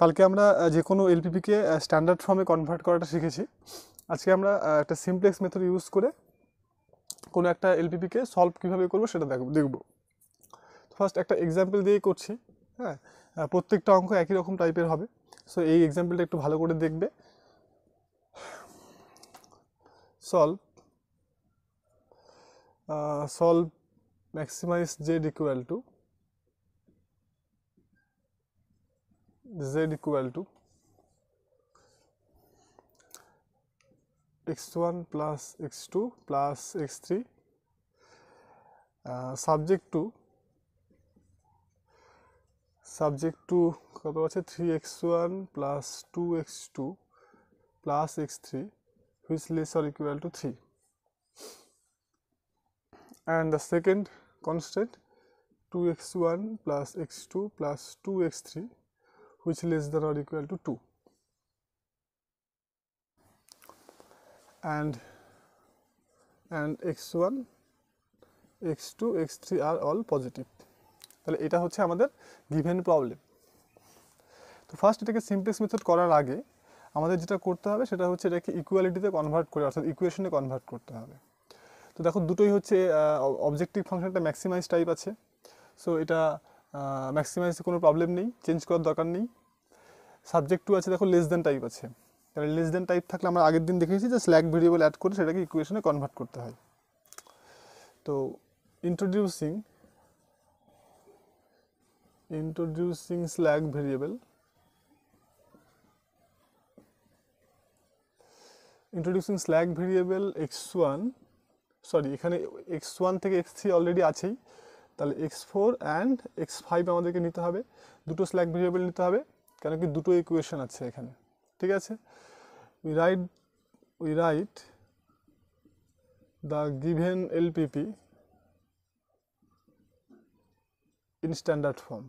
কালকে আমরা যে কোনো এলপিপিকে স্ট্যান্ডার্ড ফর্মে কনভার্ট করাটা শিখেছি আজকে আমরা একটা সিমপ্লেক্স মেথড ইউজ করে কোনো একটা এলপিপিকে সলভ কীভাবে করবো সেটা দেখব দেখব ফার্স্ট একটা এক্সাম্পল দিয়েই করছি হ্যাঁ প্রত্যেকটা অঙ্ক একই রকম টাইপের হবে সো এই এক্সাম্পলটা একটু ভালো করে দেখবে solve solve maximise Z equal to z equal to x1 plus x2 plus x3 uh, subject to subject to কত আছে 3x1 plus 2x2 plus x3 which less or equal to 3 and the second constant 2x1 plus x2 plus 2x3 which less than or equal to 2 and and x1 x2 x3 are all positive তাহলে এটা হচ্ছে আমাদের given problem তো first এটাকে simplex method করার আগে আমাদের যেটা করতে হবে সেটা হচ্ছে এটাকে ইকুয়ালিটিতে কনভার্ট করে অর্থাৎ ইকুয়েশনে কনভার্ট করতে হবে তো দেখো দুটোই হচ্ছে অবজেক্টিভ ফাংশনটা ম্যাক্সিমাইজ টাইপ আছে সো এটা ম্যাক্সিমাইজে কোনো প্রবলেম নেই চেঞ্জ করার দরকার নেই সাবজেক্ট টু আছে দেখো লেস দেন টাইপ আছে তাহলে লেস দেন টাইপ থাকলে আমরা আগের দিন দেখেছি যে স্ল্যাক ভেরিয়েবল অ্যাড করে সেটাকে ইকুয়েশনে কনভার্ট করতে হয় তো introducing introducing slack variable introducing slack variable X one sorry এখানে এক্স ওয়ান থেকে এক্স থ্রি অলরেডি আছেই তাহলে X four and X five আমাদেরকে নিতে হবে দুটো স্ল্যাক ভেরিয়েবল নিতে হবে কেন কি দুটো ইকুয়েশন আছে এখানে ঠিক আছে we write we write the given LPP in standard form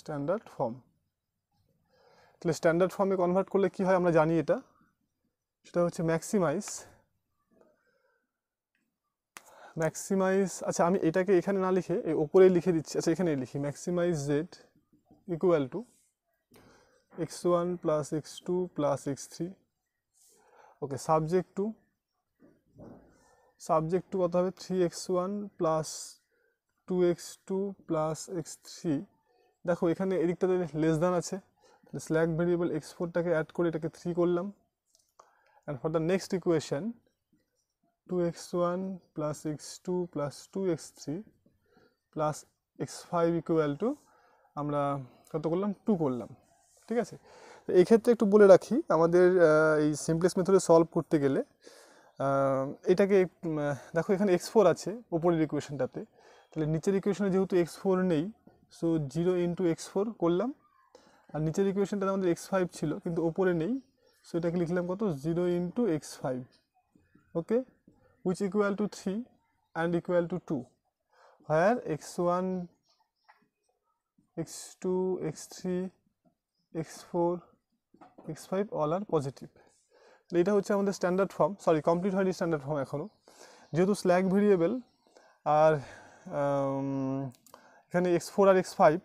standard form তাহলে স্ট্যান্ডার্ড ফর্মে কনভার্ট করলে কি হয় আমরা জানি এটা সেটা হচ্ছে ম্যাক্সিমাইজ ম্যাক্সিমাইজ আচ্ছা আমি এটাকে এখানে না লিখে এই ওপরে লিখে দিচ্ছি আচ্ছা এখানেই লিখি maximise Z equal to X one plus x two plus x three okay subject to subject to কত হবে three X one plus two X two plus x three দেখো এখানে এদিকটাতে লেস দ্যান আছে স্ল্যাক ভেরিয়েবল এক্স ফোরটাকে add করে এটাকে three করলাম and for the next equation two X one plus x two plus two X three plus X five equal to আমরা কত করলাম টু করলাম ঠিক আছে এই ক্ষেত্রে একটু বলে রাখি আমাদের এই সিমপ্লেক্স মেথডে সলভ করতে গেলে এটাকে দেখো এখানে এক্স ফোর আছে ওপরের ইকুয়েশনটাতে তাহলে নিচের ইকুয়েশনে যেহেতু এক্স ফোর নেই so zero into X four করলাম আর নিচের ইকুয়েশনটা আমাদের এক্স ফাইভ ছিল কিন্তু ওপরে নেই সো এটাকে লিখলাম কত zero into X five okay which equal to 3 and equal to 2 where x1 x2 x3 x4 x5 all are positive এটা হচ্ছে আমাদের স্ট্যান্ডার্ড ফর্ম সরি কমপ্লিট হয়নি স্ট্যান্ডার্ড ফর্ম এখনও যেহেতু স্ল্যাক ভেরিয়েবল আর এখানে এক্স ফোর আর এক্স ফাইভ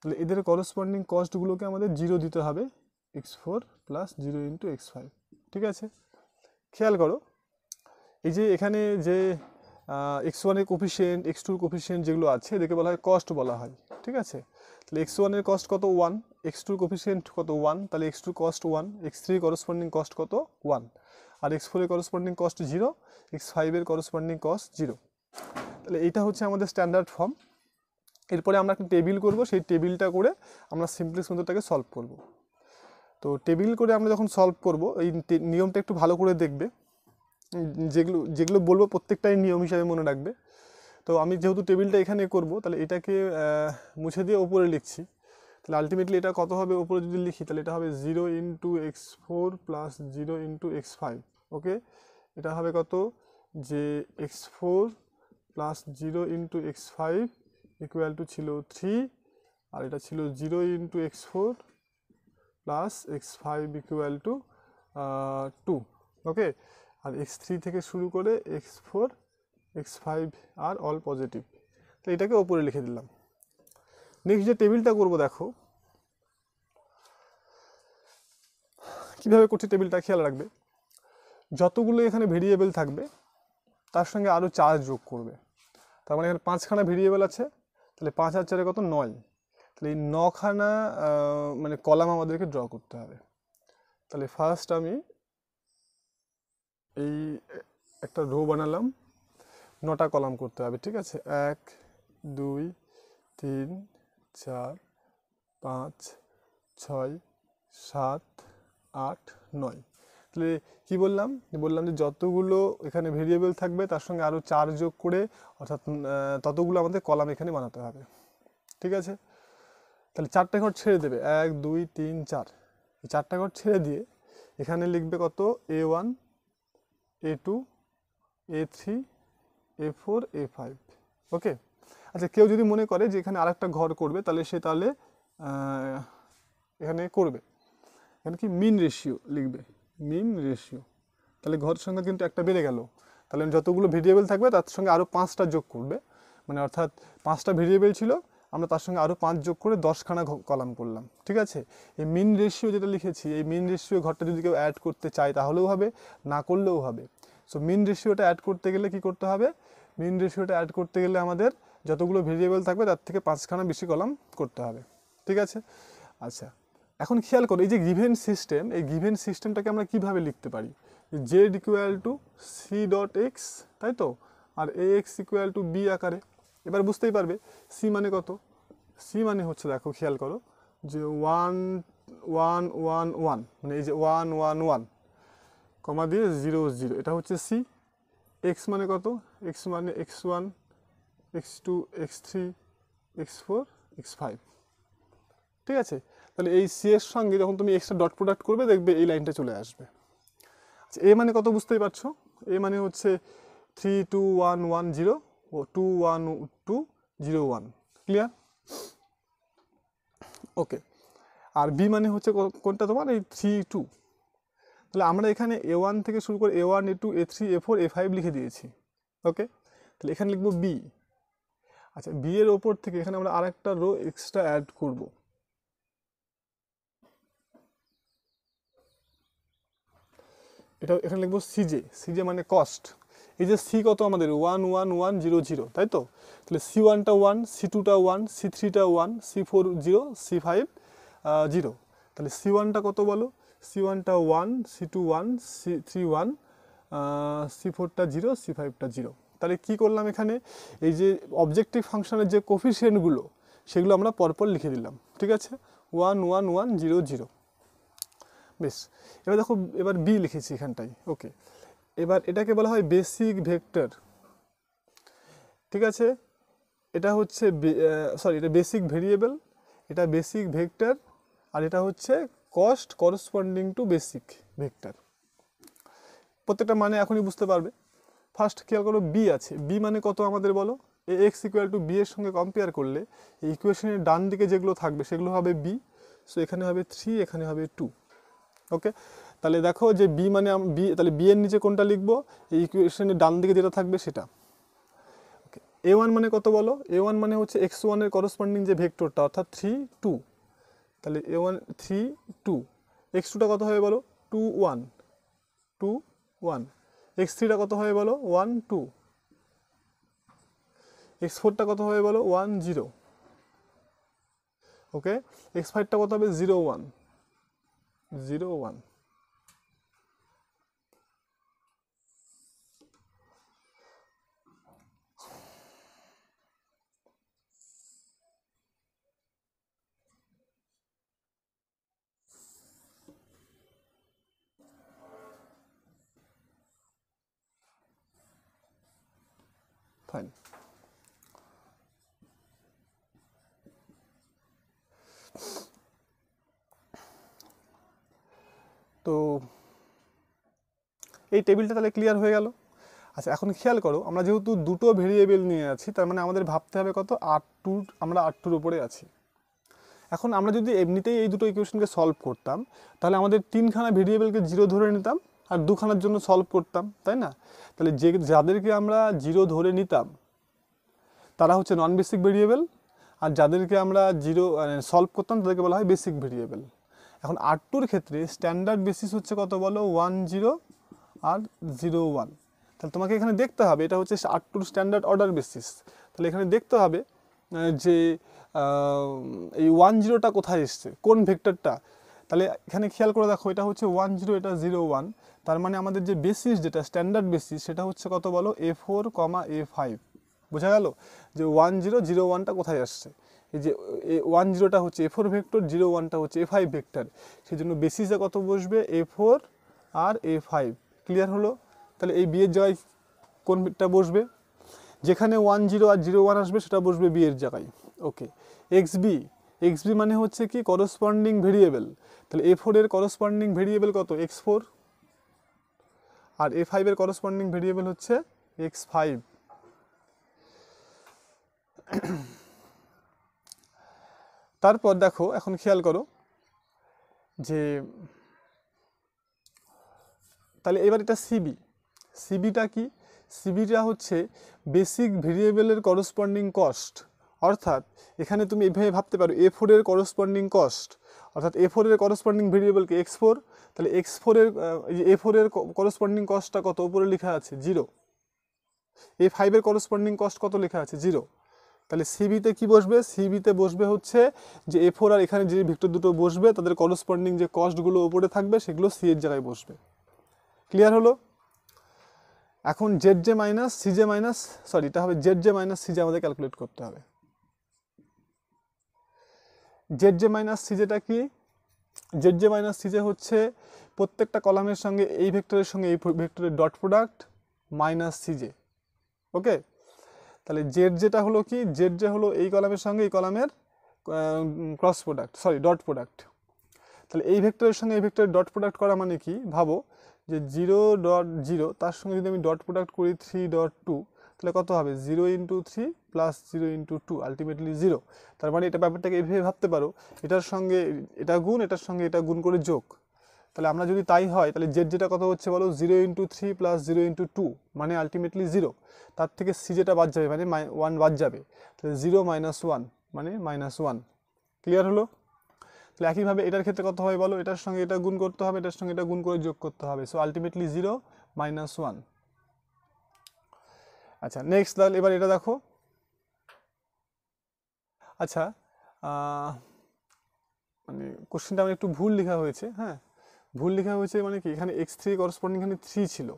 তাহলে এদের করসপন্ডিং কস্টগুলোকে আমাদের জিরো দিতে হবে x four plus zero into X five ঠিক আছে খেয়াল করো এই যে এখানে যে এক্স ওয়ানের কোফিসিয়েন্ট এক্স টুর কোফিসিয়েন্ট যেগুলো আছে এদেরকে বলা হয় কস্ট বলা হয় ঠিক আছে তাহলে এক্স ওয়ানের কস্ট কত ওয়ান এক্স টুর কোফিসিয়েন্ট কত ওয়ান তাহলে এক্স টুর কস্ট ওয়ান এক্স থ্রির করসপন্ডিং কস্ট কত ওয়ান আর এক্স ফোরের করসপন্ডিং কস্ট জিরো এক্স ফাইভের করসপন্ডিং কস্ট জিরো তাহলে এইটা হচ্ছে আমাদের স্ট্যান্ডার্ড ফর্ম এরপরে আমরা একটা টেবিল করব সেই টেবিলটা করে আমরা সিম্পলেক্স মেথডটাকে সলভ করব তো টেবিল করে আমরা যখন সলভ করব এই নিয়মটা একটু ভালো করে দেখবে যেগুলো যেগুলো বলবো প্রত্যেকটাই নিয়ম হিসাবে মনে রাখবে তো আমি যেহেতু টেবিলটা এখানে করব তাহলে এটাকে মুছে দিয়ে ওপরে লিখছি তাহলে আলটিমেটলি এটা কত হবে ওপরে যদি লিখি তাহলে এটা হবে zero into X four plus zero into X five okay এটা হবে কত যে X four plus zero into X five equal to ছিল থ্রি আর এটা ছিল zero into X four plus X five equal to two okay আর x three থেকে শুরু করে এক্স ফোর এক্স ফাইভ আর অল পজিটিভ তো এটাকে ওপরে লিখে দিলাম নেক্সট যে টেবিলটা করব দেখো কীভাবে করছি টেবিলটা খেয়াল রাখবে যতগুলো এখানে ভেরিয়েবেল থাকবে তার সঙ্গে আরও চার যোগ করবে তার মানে এখানে পাঁচখানা ভেরিয়েবেল আছে তাহলে পাঁচ আর চারে কত নয় তাহলে এই নখানা মানে কলাম আমাদেরকে ড্র করতে হবে তাহলে ফার্স্ট আমি এই একটা রো বানালাম নটা কলাম করতে হবে ঠিক আছে এক দুই তিন চার পাঁচ ছয় সাত আট নয় তাহলে কী বললাম বললাম যে যতগুলো এখানে ভেরিয়েবল থাকবে তার সঙ্গে আরও চার যোগ করে অর্থাৎ ততগুলো আমাদের কলাম এখানে বানাতে হবে ঠিক আছে তাহলে চারটা ঘর ছেড়ে দেবে এক দুই তিন চার চারটা ঘর ছেড়ে দিয়ে এখানে লিখবে কত A one A two A three A four A five okay আচ্ছা কেউ যদি মনে করে যে এখানে আরেকটা ঘর করবে তাহলে সে তাহলে এখানে করবে এখানে কি মিন রেশিও লিখবে মিন রেশিও তাহলে ঘর সংখ্যা কিন্তু একটা বেড়ে গেল তাহলে যতগুলো ভেরিয়েবল থাকবে তার সঙ্গে আরও পাঁচটা যোগ করবে মানে অর্থাৎ পাঁচটা ভেরিয়েবল ছিল আমরা তার সঙ্গে আরও পাঁচ যোগ করে দশখানা কলাম করলাম ঠিক আছে এই মিন রেশিও যেটা লিখেছি এই মিন রেশিও ঘরটা যদি কেউ অ্যাড করতে চায় তাহলেও হবে না করলেও হবে সো মিন রেশিওটা অ্যাড করতে গেলে কি করতে হবে মিন রেশিওটা অ্যাড করতে গেলে আমাদের যতগুলো ভেরিয়েবল থাকবে তার থেকে পাঁচখানা বেশি কলাম করতে হবে ঠিক আছে আচ্ছা এখন খেয়াল করো এই যে গিভেন সিস্টেম এই গিভেন সিস্টেমটাকে আমরা কিভাবে লিখতে পারি Z equal to C dot X তাই তো আর A X equal to B আকারে এবার বুঝতেই পারবে সি মানে কত সি মানে হচ্ছে দেখো খেয়াল করো যে ওয়ান ওয়ান ওয়ান ওয়ান মানে এই যে ওয়ান ওয়ান ওয়ান কমা দিয়ে জিরো জিরো এটা হচ্ছে সি এক্স মানে কত এক্স মানে X one X two X three X four X five ঠিক আছে তাহলে এই সি এর সঙ্গে যখন তুমি এক্সট্রা ডট প্রোডাক্ট করবে দেখবে এই লাইনটা চলে আসবে আচ্ছা এ মানে কত বুঝতেই পারছো এ মানে হচ্ছে three two one one zero two one two zero one clear okay আর বি মানে হচ্ছে কোনটা তোমার এই থ্রি টু তাহলে আমরা এখানে এ ওয়ান থেকে শুরু করে A one A two A three A four A five লিখে দিয়েছি ওকে তাহলে এখানে লিখবো বি আচ্ছা বি এর ওপর থেকে এখানে আমরা আর একটা রো এক্সট্রা অ্যাড করব এটা এখানে লিখবো সিজে সিজে মানে কস্ট এই যে সি কত আমাদের one one one zero zero তাই তো তাহলে সি ওয়ানটা ওয়ান সি টুটা ওয়ান সি থ্রিটা one C four zero C five zero তাহলে সি ওয়ানটা কত বলো সি ওয়ানটা one C two one C three one C ফোরটা জিরো সি ফাইভটা জিরো তাহলে কী করলাম এখানে এই যে অবজেক্টিভ ফাংশনের যে কোফিসিয়েন্টগুলো সেগুলো আমরা পরপর লিখে দিলাম ঠিক আছে one one one zero zero বেশ এবার দেখো এবার বি লিখেছি এখানটাই ওকে এবার এটাকে বলা হয় বেসিক ভেক্টর ঠিক আছে এটা হচ্ছে সরি এটা বেসিক ভেরিয়েবল এটা বেসিক ভেক্টর আর এটা হচ্ছে cost corresponding to basic vector প্রত্যেকটা মানে এখনই বুঝতে পারবে ফার্স্ট খেয়াল করো বি আছে বি মানে কত আমাদের বলো A X equal to B এর সঙ্গে কম্পেয়ার করলে এই ইকুয়েশনের ডান দিকে যেগুলো থাকবে সেগুলো হবে বি সো এখানে হবে থ্রি এখানে হবে টু ওকে তাহলে দেখো যে বি মানে বি তাহলে বি এর নিচে কোনটা লিখবো এই ইকুয়েশনের ডান দিকে যেটা থাকবে সেটা ওকে এ ওয়ান মানে কত বলো এ ওয়ান মানে হচ্ছে এক্স ওয়ানের করসপন্ডিং যে ভেক্টরটা অর্থাৎ থ্রি টু তাহলে A one three two X টুটা কত হবে বলো two one two one X থ্রিটা কত হবে বলো ওয়ান টু এক্স ফোরটা কত হবে বলো ওয়ান জিরো ওকে এক্স ফাইভটা কত হবে zero one zero one fine তো এই টেবিলটা তাহলে ক্লিয়ার হয়ে গেল আচ্ছা এখন খেয়াল করো আমরা যেহেতু দুটো ভেরিয়েবল নিয়ে আছি তার মানে আমাদের ভাবতে হবে কত আর টুর আমরা আর টুর উপরে আছি এখন আমরা যদি এমনিতেই এই দুটো ইকুয়েশনকে সলভ করতাম তাহলে আমাদের তিনখানা ভেরিয়েবলকে জিরো ধরে নিতাম আর দুখানার জন্য সলভ করতাম তাই না তাহলে যে যাদেরকে আমরা জিরো ধরে নিতাম তারা হচ্ছে নন বেসিক ভেরিয়েবল আর যাদেরকে আমরা জিরো সলভ মানে করতাম তাদেরকে বলা হয় বেসিক ভেরিয়েবল এখন আর টুর ক্ষেত্রে স্ট্যান্ডার্ড বেসিস হচ্ছে কত বলো ওয়ান জিরো আর জিরো ওয়ান তাহলে তোমাকে এখানে দেখতে হবে এটা হচ্ছে আর স্ট্যান্ডার্ড অর্ডার বেসিস তাহলে এখানে দেখতে হবে যে এই ওয়ান জিরোটা কোথায় এসছে কোন ভেক্টরটা তাহলে এখানে খেয়াল করে দেখো এটা হচ্ছে ওয়ান জিরো এটা জিরো ওয়ান তার মানে আমাদের যে বেসিস যেটা স্ট্যান্ডার্ড বেসিস সেটা হচ্ছে কত বলো এ ফোর কমা এ ফাইভ বোঝা গেল যে ওয়ান জিরো জিরো ওয়ানটা কোথায় আসছে এই যে ওয়ান জিরোটা হচ্ছে এ ফোর ভেক্টর জিরো ওয়ানটা হচ্ছে এ ফাইভ ভেক্টর সেই জন্য বেসিসে কত বসবে এ ফোর আর এ ফাইভ ক্লিয়ার হলো তাহলে এই বিয়ের জায়গায় কোন বিটটা বসবে যেখানে ওয়ান জিরো আর জিরো ওয়ান আসবে সেটা বসবে বিয়ের জায়গায় okay X B X B মানে হচ্ছে কি করসপন্ডিং ভেরিয়েবল তাহলে এ ফোরের করসপন্ডিং ভেরিয়েবল কত এক্স ফোর আর এ ফাইভের করসপন্ডিং ভেরিয়েবল হচ্ছে এক্স ফাইভ তারপর দেখো এখন খেয়াল করো যে তাহলে এবার এটা সিবি সিবিটা কি সিবিটা হচ্ছে বেসিক ভেরিয়েবলের করসপন্ডিং কস্ট অর্থাৎ এখানে তুমি এভাবে ভাবতে পারো এ ফোরের করসপন্ডিং কস্ট অর্থাৎ এ ফোরের করসপন্ডিং ভেরিয়েবলকে এক্স ফোর তাহলে এক্স ফোরের এ ফোরের করসপন্ডিং কস্টটা কত উপরে লেখা আছে জিরো এ ফাইভের করসপন্ডিং কস্ট কত লেখা আছে জিরো তাহলে সিবিতে কি বসবে সিবিতে বসবে হচ্ছে যে এ ফোর আর এখানে যে ভিক্টর দুটো বসবে তাদের করসপন্ডিং যে কস্টগুলো ওপরে থাকবে সেগুলো সি এর জায়গায় বসবে ক্লিয়ার হলো এখন z j minus c j minus sorry এটা হবে z j minus c j আমাদের ক্যালকুলেট করতে হবে জেড জে মাইনাস সি জেটা কি জেড জে মাইনাস সিজে হচ্ছে প্রত্যেকটা কলামের সঙ্গে এই ভেক্টরের সঙ্গে এই ভেক্টরের ডট প্রোডাক্ট মাইনাস সিজে ওকে তাহলে জেড জেটা হলো কি জেড জে হলো এই কলামের সঙ্গে এই কলামের cross product sorry dot product তাহলে এই ভেক্টরের সঙ্গে এই ভেক্টরের ডট প্রোডাক্ট করা মানে কি ভাবো যে জিরো ডট জিরো তার সঙ্গে যদি আমি ডট প্রোডাক্ট করি থ্রি ডট টু তাহলে কত হবে zero into three plus zero into two ultimately zero তার মানে এটা ব্যাপারটাকে এভাবে ভাবতে পারো এটার সঙ্গে এটা গুণ এটার সঙ্গে এটা গুণ করে যোগ তাহলে আমরা যদি তাই হয় তাহলে জেড যেটা কত হচ্ছে বলো zero into three plus zero into two মানে আলটিমেটলি জিরো তার থেকে সি যেটা বাদ যাবে মানে ওয়ান বাদ যাবে তাহলে জিরো মাইনাস ওয়ান মানে মাইনাস ওয়ান ক্লিয়ার হলো তাহলে একইভাবে এটার ক্ষেত্রে কত হয় বলো এটার সঙ্গে এটা গুণ করতে হবে এটার সঙ্গে এটা গুণ করে যোগ করতে হবে so ultimately zero minus one আচ্ছা নেক্সট তাহলে এবার এটা দেখো আচ্ছা মানে কোশ্চেনটা আমার মানে একটু ভুল লেখা হয়েছে হ্যাঁ ভুল লেখা হয়েছে মানে কি এখানে এক্স থ্রি করসপন্ডিং এখানে থ্রি ছিল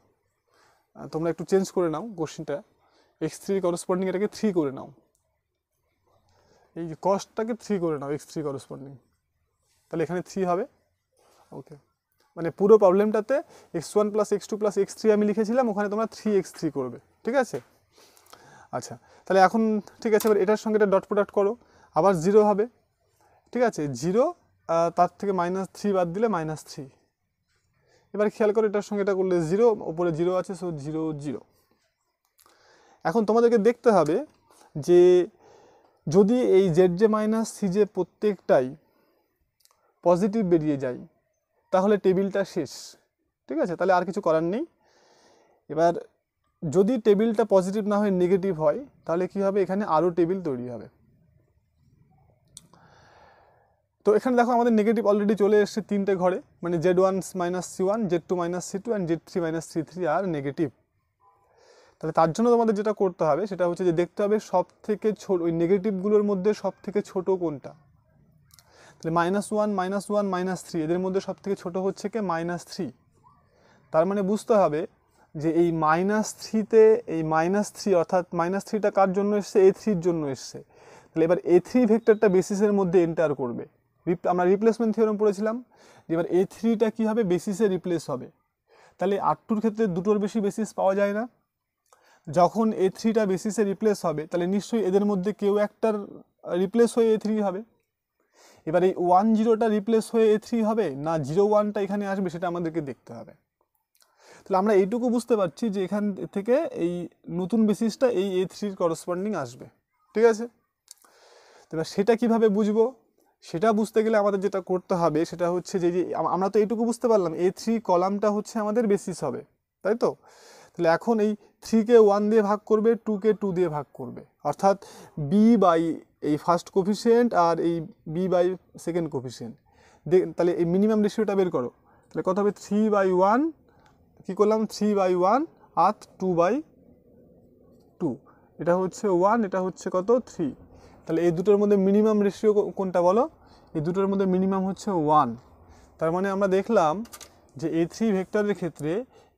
তোমরা একটু চেঞ্জ করে নাও কোশ্চেনটা এক্স থ্রি করসপন্ডিং এটাকে থ্রি করে নাও এই যে কস্টটাকে থ্রি করে নাও এক্স থ্রি করসপন্ডিং তাহলে এখানে থ্রি হবে ওকে মানে পুরো প্রবলেমটাতে x one plus x two plus x three আমি লিখেছিলাম ওখানে তোমরা থ্রি এক্স থ্রি করবে ঠিক আছে আচ্ছা তাহলে এখন ঠিক আছে এবার এটার সঙ্গে এটা ডট প্রোডাক্ট করো আবার জিরো হবে ঠিক আছে জিরো তার থেকে মাইনাস থ্রি বাদ দিলে মাইনাস থ্রি এবার খেয়াল করো এটার সঙ্গে এটা করলে জিরো ওপরে জিরো আছে সো জিরো জিরো এখন তোমাদেরকে দেখতে হবে যে যদি এই z j minus c j প্রত্যেকটাই পজিটিভ বেরিয়ে যায় তাহলে টেবিলটা শেষ ঠিক আছে তাহলে আর কিছু করার নেই এবার যদি টেবিলটা পজিটিভ না হয় নেগেটিভ হয় তাহলে কি হবে এখানে আরও টেবিল তৈরি হবে তো এখানে দেখো আমাদের নেগেটিভ অলরেডি চলে এসছে তিনটে ঘরে মানে z one minus c one z two minus c two and z three minus c three আর নেগেটিভ তাহলে তার জন্য তোমাদের যেটা করতে হবে সেটা হচ্ছে যে দেখতে হবে সব থেকে ছোট ওই নেগেটিভগুলোর মধ্যে সব থেকে ছোটো কোনটা তাহলে minus one minus one minus three এদের মধ্যে সব থেকে ছোটো হচ্ছে কি মাইনাস থ্রি তার মানে বুঝতে হবে যে এই মাইনাস থ্রিতে এই মাইনাস থ্রি অর্থাৎ মাইনাস থ্রিটা কার জন্য এসছে এ থ্রির জন্য এসছে তাহলে এবার এ থ্রি ভেক্টরটা বেসিসের মধ্যে এন্টার করবে আমরা রিপ্লেসমেন্ট থিওরাম পড়েছিলাম যে এবার এ থ্রিটা কী হবে বেসিসে রিপ্লেস হবে তাহলে আর টুর ক্ষেত্রে দুটোর বেশি বেসিস পাওয়া যায় না যখন এ থ্রিটা বেসিসে রিপ্লেস হবে তাহলে নিশ্চয়ই এদের মধ্যে কেউ একটার রিপ্লেস হয়ে এ থ্রি হবে এবার এই ওয়ান জিরোটা রিপ্লেস হয়ে এ থ্রি হবে না জিরো ওয়ানটা এখানে আসবে সেটা আমাদেরকে দেখতে হবে তাহলে আমরা এইটুকু বুঝতে পারছি যে এখান থেকে এই নতুন বেসিসটা এই এ থ্রির করসপন্ডিং আসবে ঠিক আছে এবার সেটা কিভাবে বুঝবো সেটা বুঝতে গেলে আমাদের যেটা করতে হবে সেটা হচ্ছে যে আমরা তো এইটুকু বুঝতে পারলাম এ থ্রি কলামটা হচ্ছে আমাদের বেসিস হবে তাই তো তাহলে এখন এই থ্রিকে ওয়ান দিয়ে ভাগ করবে টুকে টু দিয়ে ভাগ করবে অর্থাৎ বি বাই এই ফার্স্ট কোফিসিয়েন্ট আর এই বি বাই সেকেন্ড কোফিসিয়েন্ট তাহলে এই মিনিমাম রেশিওটা বের করো তাহলে কত হবে থ্রি বাই ওয়ান কী করলাম থ্রি বাই ওয়ান আর টু বাই টু এটা হচ্ছে ওয়ান এটা হচ্ছে কত থ্রি তাহলে এই দুটোর মধ্যে মিনিমাম রেশিও কোনটা বলো এই দুটোর মধ্যে মিনিমাম হচ্ছে ওয়ান তার মানে আমরা দেখলাম যে এ থ্রি ভেক্টরের ক্ষেত্রে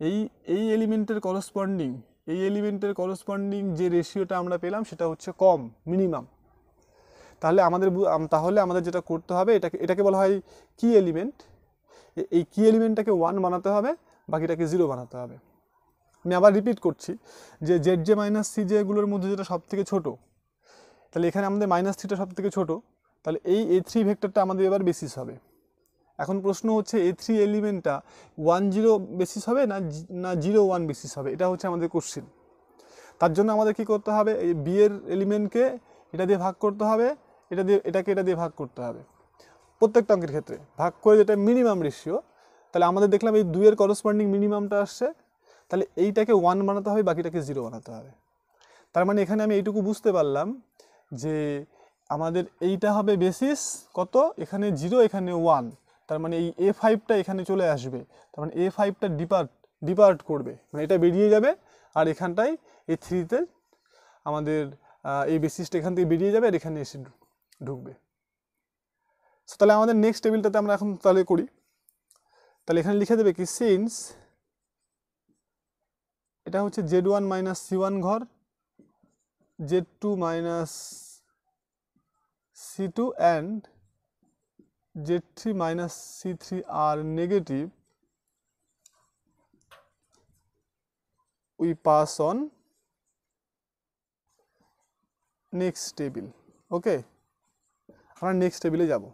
এই এই এলিমেন্টের করসপন্ডিং এই এলিমেন্টের করসপন্ডিং যে রেশিওটা আমরা পেলাম সেটা হচ্ছে কম মিনিমাম তাহলে আমাদের তাহলে আমাদের যেটা করতে হবে এটাকে এটাকে বলা হয় কি এলিমেন্ট এই কি এলিমেন্টটাকে ওয়ান বানাতে হবে বাকিটাকে জিরো বানাতে হবে আমি আবার রিপিট করছি যে জেড জে মাইনাস সি জেগুলোর মধ্যে যেটা সব থেকে ছোটো তাহলে এখানে আমাদের মাইনাস থ্রিটা সব থেকে ছোটো তাহলে এই এ থ্রি ভেক্টরটা আমাদের এবার বেসিস হবে এখন প্রশ্ন হচ্ছে এ থ্রি এলিমেন্টটা ওয়ান জিরো বেসিস হবে না না জিরো ওয়ান বেসিস হবে এটা হচ্ছে আমাদের কোশ্চিন তার জন্য আমাদের কি করতে হবে এই বিয়ের এলিমেন্টকে এটা দিয়ে ভাগ করতে হবে এটা দিয়ে এটাকে এটা দিয়ে ভাগ করতে হবে প্রত্যেকটা অঙ্কের ক্ষেত্রে ভাগ করে যেটা মিনিমাম রেশিও তাহলে আমাদের দেখলাম এই দুইয়ের করসপন্ডিং মিনিমামটা আসছে তাহলে এইটাকে ওয়ান বানাতে হবে বাকিটাকে জিরো বানাতে হবে তার মানে এখানে আমি এইটুকু বুঝতে পারলাম যে আমাদের এইটা হবে বেসিস কত এখানে জিরো এখানে ওয়ান তার মানে এই এ ফাইভটা এখানে চলে আসবে তার মানে এ ফাইভটা ডিপার্ট ডিপার্ট করবে মানে এটা বেরিয়ে যাবে আর এখানটাই এই থ্রিতে আমাদের এই বেসিসটা এখান থেকে বেরিয়ে যাবে আর এখানে এসে ঢুকবে সো তাহলে আমাদের নেক্সট টেবিলটাতে আমরা এখন তাহলে করি তাহলে এখানে লিখে দেবে কি সিন্স এটা হচ্ছে z one minus c one ঘর z two minus c two and z three minus c three আর negative we pass on next table okay আমরা নেক্সট টেবিলে যাবো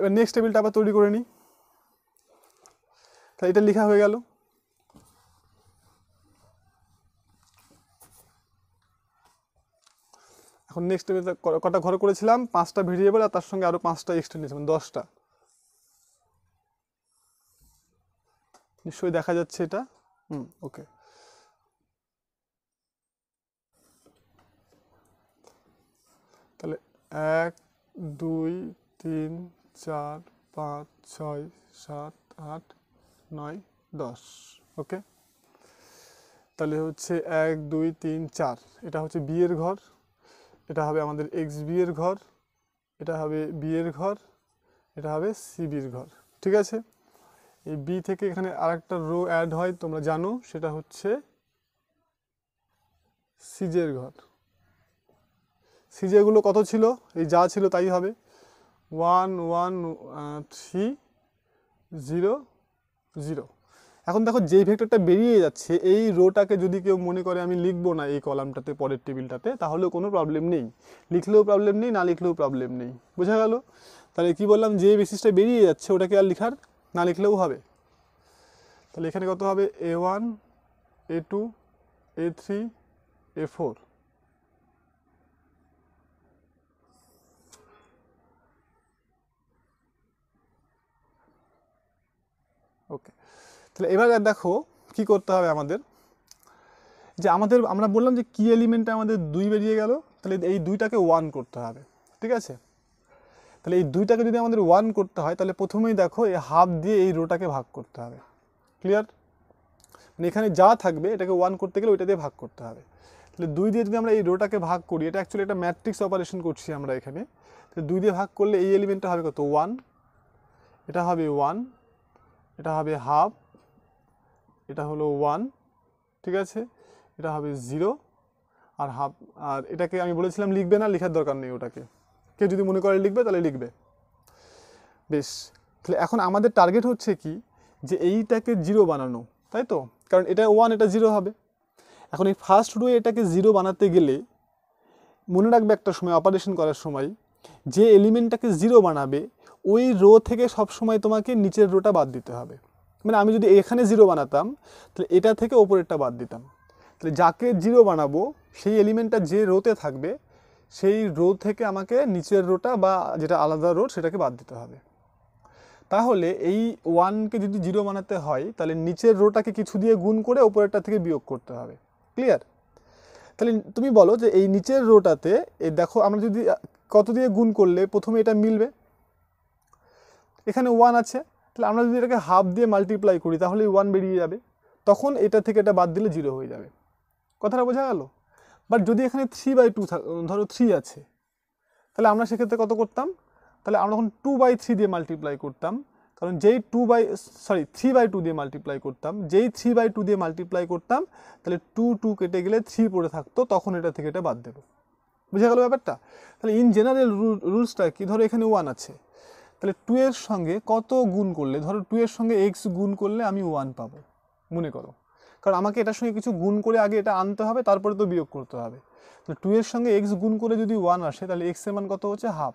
এবার নেক্সট টেবিলটা আবার তৈরি করে নিই তাহলে এটা লেখা হয়ে গেল এখন নেক্সট টেবিল কটা ঘর করেছিলাম পাঁচটা ভেরিয়েবল আর তার সঙ্গে আরও পাঁচটা এক্সট্রা নিয়েছিলাম মানে দশটা নিশ্চয়ই দেখা যাচ্ছে এটা হুম ওকে তাহলে এক দুই তিন চার পাঁচ ছয় সাত আট নয় দশ ওকে তাহলে হচ্ছে এক দুই তিন চার এটা হচ্ছে বিয়ের ঘর এটা হবে আমাদের এক্স বিয়ের ঘর এটা হবে বিয়ের ঘর এটা হবে সিবির ঘর ঠিক আছে এই বি থেকে এখানে আরেকটা রো অ্যাড হয় তোমরা জানো সেটা হচ্ছে সিজের ঘর সিজেগুলো কত ছিল এই যা ছিল তাই হবে one one three zero zero এখন দেখো যেই ভেক্টরটা বেরিয়ে যাচ্ছে এই রোটাকে যদি কেউ মনে করে আমি লিখবো না এই কলামটাতে পরের টেবিলটাতে তাহলেও কোনো প্রবলেম নেই লিখলেও প্রবলেম নেই না লিখলেও প্রবলেম নেই বোঝা গেল তাহলে কি বললাম যে বেসিসটা বেরিয়ে যাচ্ছে ওটাকে আর লিখার না লিখলেও হবে তাহলে এখানে কত হবে a one A two A three A four okay তাহলে এবারে দেখো কি করতে হবে আমাদের যে আমাদের আমরা বললাম যে কি এলিমেন্টটা আমাদের দুই বেরিয়ে গেল তাহলে এই দুইটাকে ওয়ান করতে হবে ঠিক আছে তাহলে এই দুইটাকে যদি আমাদের ওয়ান করতে হয় তাহলে প্রথমেই দেখো এই হাফ দিয়ে এই রোটাকে ভাগ করতে হবে ক্লিয়ার মানে এখানে যা থাকবে এটাকে ওয়ান করতে গেলে ওইটা দিয়ে ভাগ করতে হবে তাহলে দুই দিয়ে যদি আমরা এই রোটাকে ভাগ করি এটা অ্যাকচুয়ালি একটা ম্যাট্রিক্স অপারেশন করছি আমরা এখানে তাহলে দুই দিয়ে ভাগ করলে এই এলিমেন্টটা হবে কত ওয়ান এটা হবে ওয়ান এটা হবে হাফ এটা হলো ওয়ান ঠিক আছে এটা হবে জিরো আর হাফ আর এটাকে আমি বলেছিলাম লিখবে না লেখার দরকার নেই ওটাকে কেউ যদি মনে করে লিখবে তাহলে লিখবে বেশ তাহলে এখন আমাদের টার্গেট হচ্ছে কি যে এইটাকে জিরো বানানো তাই তো কারণ এটা ওয়ান এটা জিরো হবে এখন এই ফার্স্ট রুয়ে এটাকে জিরো বানাতে গেলে মনে রাখবে একটা সময় অপারেশন করার সময় যে এলিমেন্টটাকে জিরো বানাবে ওই রো থেকে সব সময় তোমাকে নিচের রোটা বাদ দিতে হবে মানে আমি যদি এখানে জিরো বানাতাম তাহলে এটা থেকে ওপরেরটা বাদ দিতাম তাহলে যাকে জিরো বানাবো সেই এলিমেন্টটা যে রোতে থাকবে সেই রো থেকে আমাকে নিচের রোটা বা যেটা আলাদা রো সেটাকে বাদ দিতে হবে তাহলে এই ওয়ানকে যদি জিরো বানাতে হয় তাহলে নিচের রোটাকে কিছু দিয়ে গুণ করে ওপরেরটা থেকে বিয়োগ করতে হবে ক্লিয়ার তাহলে তুমি বলো যে এই নিচের রোটাতে এই দেখো আমরা যদি কত দিয়ে গুণ করলে প্রথমে এটা মিলবে এখানে ওয়ান আছে তাহলে আমরা যদি এটাকে হাফ দিয়ে মাল্টিপ্লাই করি তাহলে ওয়ান বেরিয়ে যাবে তখন এটা থেকে এটা বাদ দিলে জিরো হয়ে যাবে কথাটা বোঝা গেল বাট যদি এখানে থ্রি বাই টু ধরো থ্রি আছে তাহলে আমরা সেক্ষেত্রে কত করতাম তাহলে আমরা তখন টু বাই থ্রি দিয়ে মাল্টিপ্লাই করতাম কারণ যেই two by sorry three by two দিয়ে মাল্টিপ্লাই করতাম যেই থ্রি বাই টু দিয়ে মাল্টিপ্লাই করতাম তাহলে টু টু কেটে গেলে থ্রি পড়ে থাকতো তখন এটা থেকে এটা বাদ দেবো বুঝে গেল ব্যাপারটা তাহলে ইন জেনারেল রুলসটা কি ধরো এখানে ওয়ান আছে তাহলে টু এর সঙ্গে কত গুণ করলে ধরো টু এর সঙ্গে এক্স গুণ করলে আমি ওয়ান পাবো মনে করো কারণ আমাকে এটার সঙ্গে কিছু গুণ করে আগে এটা আনতে হবে তারপরে তো বিয়োগ করতে হবে তাহলে টু এর সঙ্গে এক্স গুণ করে যদি ওয়ান আসে তাহলে এক্স এর মান কত হচ্ছে হাফ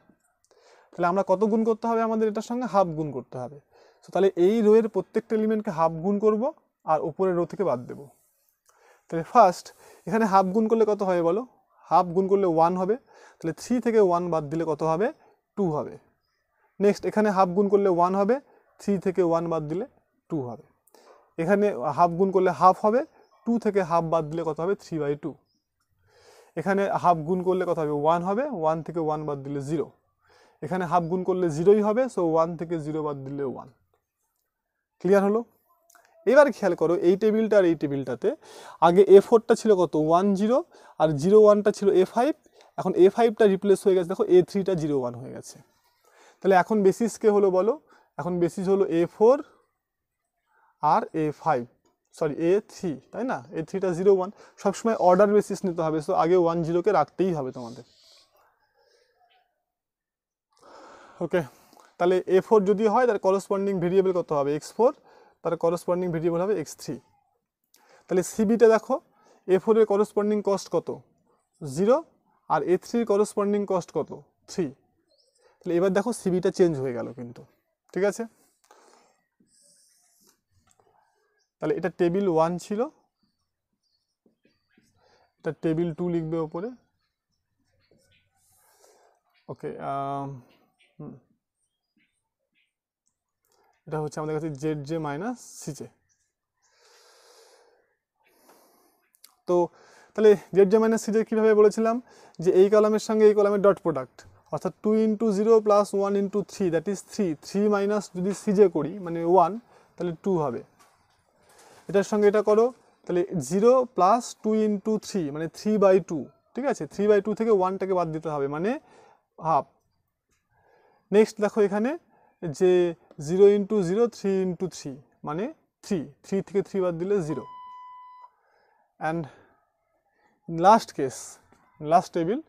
তাহলে আমরা কত গুণ করতে হবে আমাদের এটার সঙ্গে হাফ গুণ করতে হবে তো তাহলে এই রোয়ের প্রত্যেকটা এলিমেন্টকে হাফ গুণ করব আর ওপরের রো থেকে বাদ দেব তাহলে ফার্স্ট এখানে হাফ গুণ করলে কত হবে বলো হাফ গুণ করলে ওয়ান হবে তাহলে থ্রি থেকে ওয়ান বাদ দিলে কত হবে টু হবে নেক্সট এখানে হাফ গুণ করলে ওয়ান হবে থ্রি থেকে ওয়ান বাদ দিলে টু হবে এখানে হাফ গুণ করলে হাফ হবে টু থেকে হাফ বাদ দিলে কত হবে থ্রি বাই টু এখানে হাফ গুণ করলে কত হবে ওয়ান হবে ওয়ান থেকে ওয়ান বাদ দিলে জিরো এখানে হাফ গুণ করলে জিরোই হবে সো ওয়ান থেকে জিরো বাদ দিলে ওয়ান ক্লিয়ার হলো এবার খেয়াল করো এই টেবিলটা আর এই টেবিলটাতে আগে এ ফোরটা ছিল কত ওয়ান জিরো আর জিরো ওয়ানটা ছিল এ ফাইভ এখন এ ফাইভটা রিপ্লেস হয়ে গেছে দেখো এ থ্রিটা জিরো ওয়ান হয়ে গেছে তাহলে এখন বেসিসকে হলো বলো এখন বেসিস হলো এ ফোর আর এ ফাইভ সরি এ থ্রি তাই না এ থ্রিটা জিরো ওয়ান সবসময় অর্ডার বেসিস নিতে হবে সো আগে ওয়ান জিরোকে রাখতেই হবে তোমাদের ওকে তাহলে এ ফোর যদি হয় তার করসপন্ডিং ভেরিয়েবল কত হবে এক্স ফোর তার করসপন্ডিং ভেরিয়েবল হবে এক্স থ্রি তাহলে সিবিটা দেখো এ ফোরের করসপন্ডিং কস্ট কত জিরো আর এ থ্রির করসপন্ডিং কস্ট কত থ্রি তাহলে এবার দেখো সিবিটা চেঞ্জ হয়ে গেল কিন্তু ঠিক আছে তাহলে এটা টেবিল ওয়ান ছিল এটা টেবিল টু লিখবে ওপরে ওকে um, এটা হচ্ছে আমাদের কাছে জেড জে মাইনাস সিচে তো তাহলে জেড জে মাইনাস সিজে কীভাবে বলেছিলাম যে এই কলামের সঙ্গে এই কলামের ডট প্রোডাক্ট অর্থাৎ two into zero plus one into three that is three three minus যদি সিজে করি মানে ওয়ান তাহলে টু হবে এটার সঙ্গে এটা করো তাহলে zero plus two into three মানে থ্রি বাই টু ঠিক আছে থ্রি বাই টু থেকে ওয়ানটাকে বাদ দিতে হবে মানে হাফ নেক্সট দেখো এখানে যে zero into zero three into three মানে থ্রি থ্রি থেকে থ্রি বাদ দিলে zero and last case last table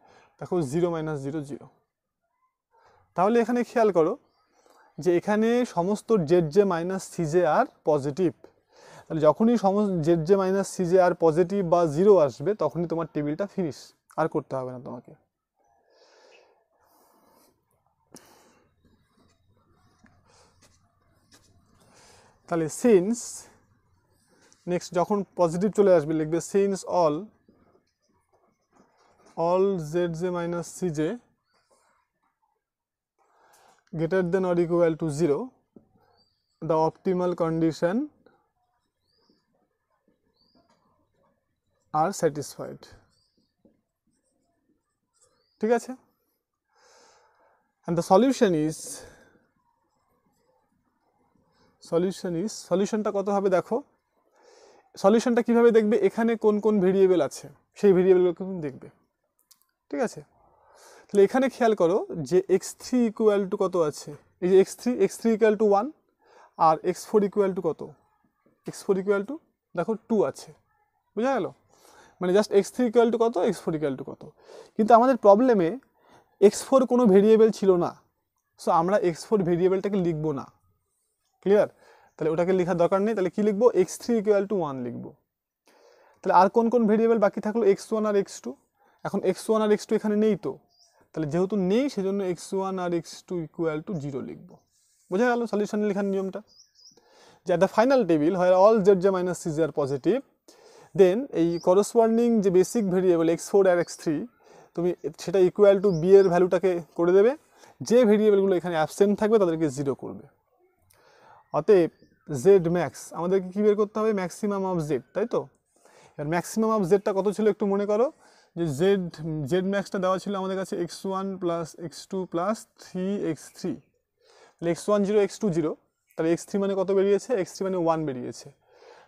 দেখো জিরো মাইনাস জিরো জিরো তাহলে এখানে খেয়াল করো যে এখানে সমস্ত জেড জে মাইনাস সিজে আর পজিটিভ তাহলে যখনই সমস্ত জেড জে মাইনাস সিজে আর পজিটিভ বা জিরো আসবে তখনই তোমার টেবিলটা ফিনিশ আর করতে হবে না তোমাকে তাহলে সিন্স নেক্সট যখন পজিটিভ চলে আসবে লিখবে since all all z j minus c j greater than or equal to 0 the optimal condition আর স্যাটিসফাইড ঠিক আছে and the solution is solution is সলিউশনটা কতভাবে দেখো সলিউশনটা কিভাবে দেখবে এখানে কোন কোন ভেরিয়েবল আছে সেই ভেরিয়েবলগুলো দেখবে ঠিক আছে তাহলে এখানে খেয়াল করো যে এক্স থ্রি ইকুয়াল টু কত আছে এই যে x three x three equal to one আর এক্স ফোর ইকুয়াল টু কত এক্স ফোর ইকুয়াল টু দেখো টু আছে বোঝা গেল মানে just x three equal to কত এক্স ফোর ইকুয়াল টু কত কিন্তু আমাদের প্রবলেমে এক্স ফোর কোনো ভেরিয়েবেল ছিল না সো আমরা এক্স ফোর ভেরিয়েবেলটাকে লিখব না ক্লিয়ার তাহলে ওটাকে লেখার দরকার নেই তাহলে কী লিখবো x three equal to one লিখবো তাহলে আর কোন কোন ভেরিয়েবেল বাকি থাকলো এক্স ওয়ান আর এক্স টু এখন এক্স ওয়ান আর এক্স টু এখানে নেই তো তাহলে যেহেতু নেই সেজন্য এক্স ওয়ান আর x two equal to zero লিখবো বোঝা গেল সলিউশন লেখার নিয়মটা যে অ্যাট দ্য ফাইনাল টেবিল হয় all z j minus c আর পজিটিভ দেন এই করসপন্ডিং যে বেসিক ভেরিয়েবল এক্স ফোর আর এক্স থ্রি তুমি সেটা ইকুয়াল টু বি এর ভ্যালুটাকে করে দেবে যে ভেরিয়েবলগুলো এখানে অ্যাবসেন্ট থাকবে তাদেরকে জিরো করবে অতএব জেড ম্যাক্স আমাদেরকে কী বের করতে হবে ম্যাক্সিমাম অফ জেড তাই তো এবার ম্যাক্সিমাম অফ জেডটা কত ছিল একটু মনে করো যে জেড জেড ম্যাক্সটা দেওয়া ছিল আমাদের কাছে x one plus x two plus three x three তাহলে x one zero x two zero তাহলে এক্স থ্রি মানে কত বেরিয়েছে এক্স থ্রি মানে ওয়ান বেরিয়েছে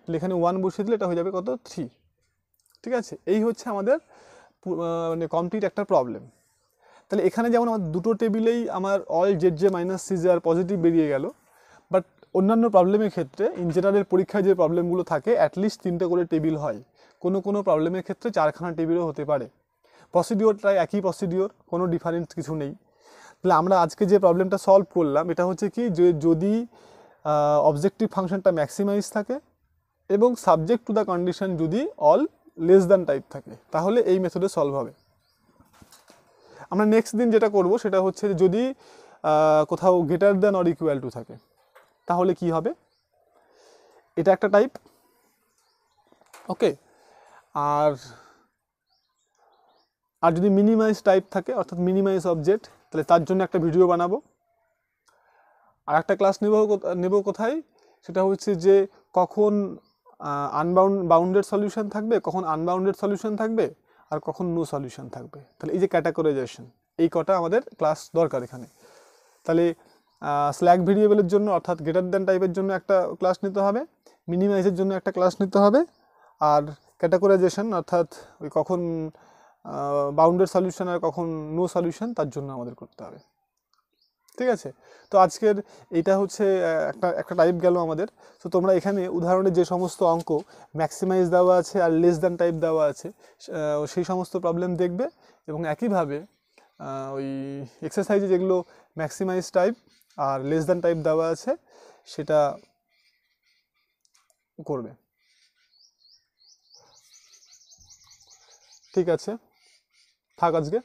তাহলে এখানে ওয়ান বসিয়ে দিলে এটা হয়ে যাবে কত থ্রি ঠিক আছে এই হচ্ছে আমাদের মানে কমপ্লিট একটা প্রবলেম তাহলে এখানে যেমন আমার দুটো টেবিলেই আমার all z j minus c j আর পজিটিভ বেরিয়ে গেল বাট অন্যান্য প্রবলেমের ক্ষেত্রে ইঞ্জিনিয়ারের পরীক্ষায় যে প্রবলেমগুলো থাকে অ্যাটলিস্ট তিনটে করে টেবিল হয় কোনো কোনো প্রবলেমের ক্ষেত্রে চারখানা টেবিলও হতে পারে প্রসিডিওরটা একই প্রসিডিওর কোনো ডিফারেন্স কিছু নেই তাহলে আমরা আজকে যে প্রবলেমটা সলভ করলাম এটা হচ্ছে কি যে যদি অবজেক্টিভ ফাংশনটা ম্যাক্সিমাইজ থাকে এবং সাবজেক্ট টু দ্য কন্ডিশন যদি অল লেস দ্যান টাইপ থাকে তাহলে এই মেথডে সলভ হবে আমরা নেক্সট দিন যেটা করব সেটা হচ্ছে যদি কোথাও greater than or equal to থাকে তাহলে কি হবে এটা একটা টাইপ ওকে আর আর যদি মিনিমাইজ টাইপ থাকে অর্থাৎ মিনিমাইজ অবজেক্ট তাহলে তার জন্য একটা ভিডিও বানাবো আর একটা ক্লাস নেব নেব কোথায় সেটা হচ্ছে যে কখন আনবাউন্ড বাউন্ডেড সলিউশন থাকবে কখন আনবাউন্ডেড সলিউশন থাকবে আর কখন নো সলিউশন থাকবে তাহলে এই যে ক্যাটাগরাইজেশন এই কটা আমাদের ক্লাস দরকার এখানে তাহলে স্ল্যাক ভেরিয়েবলের জন্য অর্থাৎ গ্রেটার দ্যান টাইপের জন্য একটা ক্লাস নিতে হবে মিনিমাইজের জন্য একটা ক্লাস নিতে হবে আর ক্যাটাগোরাইজেশন অর্থাৎ ওই কখন বাউন্ডেড সলিউশন আর কখন নো সলিউশন তার জন্য আমাদের করতে হবে ঠিক আছে তো আজকের এটা হচ্ছে একটা একটা টাইপ গেল আমাদের তো তোমরা এখানে উদাহরণে যে সমস্ত অঙ্ক ম্যাক্সিমাইজ দেওয়া আছে আর লেস দ্যান টাইপ দেওয়া আছে সেই সমস্ত প্রবলেম দেখবে এবং একইভাবে ওই এক্সারসাইজে যেগুলো ম্যাক্সিমাইজ টাইপ আর লেস দ্যান টাইপ দেওয়া আছে সেটা করবে ঠিক আছে থাক আজকে